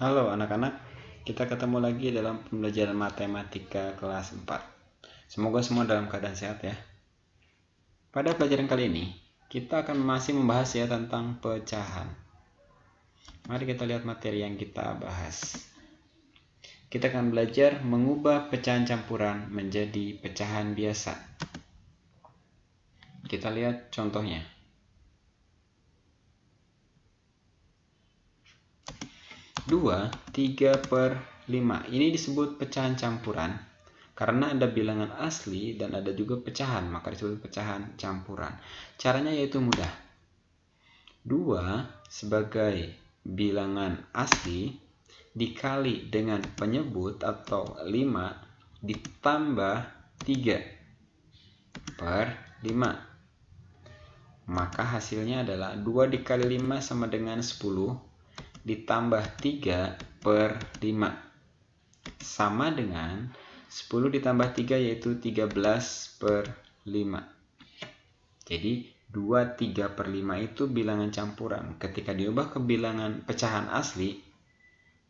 Halo anak-anak, kita ketemu lagi dalam pembelajaran matematika kelas 4. Semoga semua dalam keadaan sehat ya. Pada pelajaran kali ini, kita akan masih membahas ya tentang pecahan. Mari kita lihat materi yang kita bahas. Kita akan belajar mengubah pecahan campuran menjadi pecahan biasa. Kita lihat contohnya. 2, 3 per 5. Ini disebut pecahan campuran karena ada bilangan asli dan ada juga pecahan, maka disebut pecahan campuran. Caranya yaitu mudah. 2 sebagai bilangan asli dikali dengan penyebut atau 5 ditambah 3 per 5. Maka hasilnya adalah 2 dikali 5 sama dengan 10 ditambah 3 per 5 sama dengan 10 ditambah 3 yaitu 13 per 5 jadi 2, 3 per 5 itu bilangan campuran ketika diubah ke bilangan pecahan asli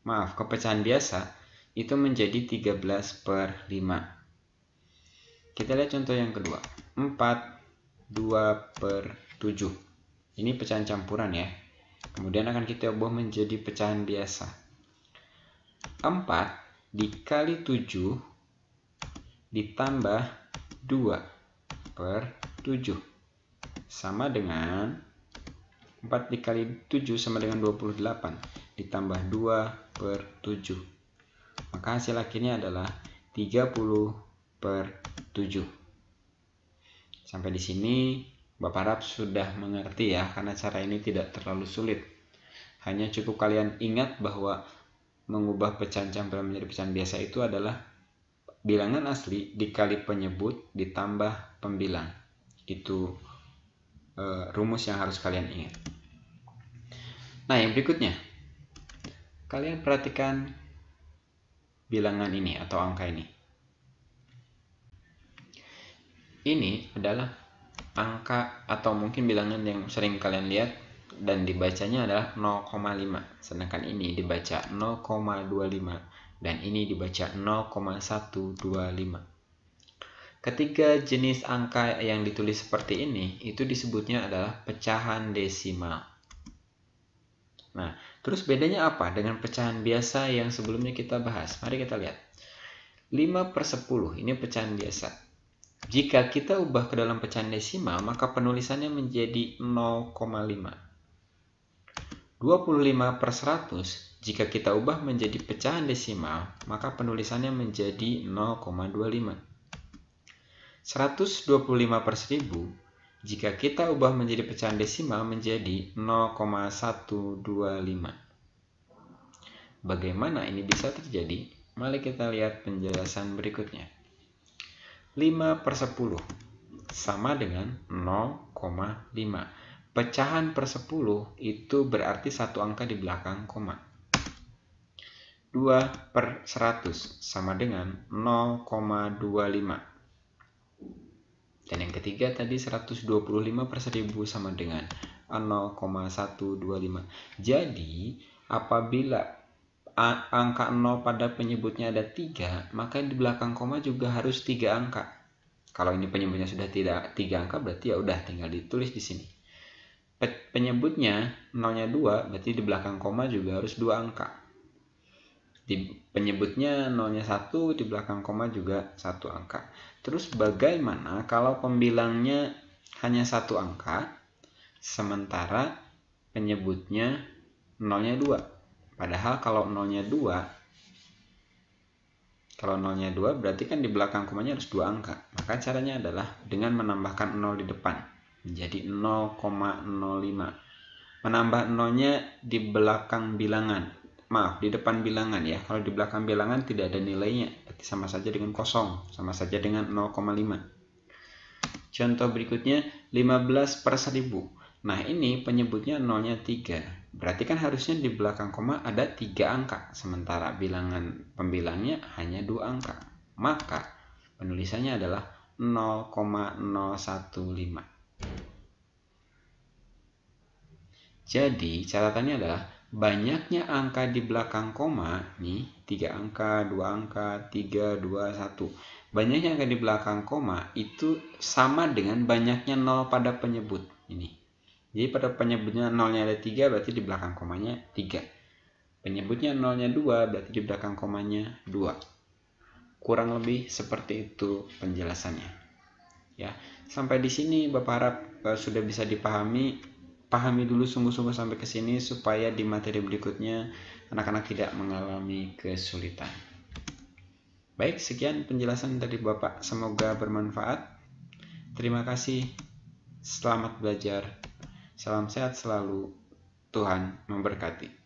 maaf ke pecahan biasa itu menjadi 13 per 5 kita lihat contoh yang kedua 4, 2 per 7 ini pecahan campuran ya Kemudian akan kita ubah menjadi pecahan biasa. 4 dikali 7 ditambah 2 per 7 sama dengan 4 dikali 7 sama dengan 28 ditambah 2 per 7 maka hasil akhirnya adalah 30 per 7 sampai di sini Bapak Rab sudah mengerti ya, karena cara ini tidak terlalu sulit. Hanya cukup kalian ingat bahwa mengubah pecahan campuran menjadi pecahan biasa itu adalah bilangan asli dikali penyebut ditambah pembilang. Itu e, rumus yang harus kalian ingat. Nah, yang berikutnya. Kalian perhatikan bilangan ini atau angka ini. Ini adalah angka atau mungkin bilangan yang sering kalian lihat dan dibacanya adalah 0,5 sedangkan ini dibaca 0,25 dan ini dibaca 0,125 ketiga jenis angka yang ditulis seperti ini itu disebutnya adalah pecahan desimal nah terus bedanya apa dengan pecahan biasa yang sebelumnya kita bahas mari kita lihat 5 per 10 ini pecahan biasa jika kita ubah ke dalam pecahan desimal, maka penulisannya menjadi 0,5. 25 per 100, jika kita ubah menjadi pecahan desimal, maka penulisannya menjadi 0,25. 125 per 1000, jika kita ubah menjadi pecahan desimal menjadi 0,125. Bagaimana ini bisa terjadi? Mari kita lihat penjelasan berikutnya. 5 per 10 sama dengan 0,5. Pecahan per 10 itu berarti satu angka di belakang koma. 2 per 100 sama dengan 0,25. Dan yang ketiga tadi 125 per 1000 sama dengan 0,125. Jadi apabila angka 0 pada penyebutnya ada 3, maka di belakang koma juga harus 3 angka. Kalau ini penyebutnya sudah tidak 3 angka, berarti ya udah tinggal ditulis di sini. Pe penyebutnya 0-nya 2, berarti di belakang koma juga harus 2 angka. Di penyebutnya 0-nya 1, di belakang koma juga 1 angka. Terus bagaimana kalau pembilangnya hanya 1 angka, sementara penyebutnya 0-nya 2? Padahal kalau nolnya 2, kalau nolnya 2 berarti kan di belakang komanya harus 2 angka. Maka caranya adalah dengan menambahkan 0 di depan. Menjadi 0,05. Menambah nolnya di belakang bilangan. Maaf, di depan bilangan ya. Kalau di belakang bilangan tidak ada nilainya. Berarti sama saja dengan kosong. Sama saja dengan 0,5. Contoh berikutnya, 15 per 1000. Nah ini penyebutnya nolnya 3 Berarti kan harusnya di belakang koma ada tiga angka Sementara bilangan pembilangnya hanya dua angka Maka penulisannya adalah 0,015 Jadi catatannya adalah banyaknya angka di belakang koma nih 3 angka, 2 angka, 3, 2, 1 Banyaknya angka di belakang koma itu sama dengan banyaknya nol pada penyebut ini jadi pada penyebutnya nolnya ada 3 berarti di belakang komanya 3. Penyebutnya nolnya 2 berarti di belakang komanya 2. Kurang lebih seperti itu penjelasannya. Ya, sampai di sini Bapak harap uh, sudah bisa dipahami. Pahami dulu sungguh-sungguh sampai ke sini supaya di materi berikutnya anak-anak tidak mengalami kesulitan. Baik, sekian penjelasan dari Bapak. Semoga bermanfaat. Terima kasih. Selamat belajar. Salam sehat selalu. Tuhan memberkati.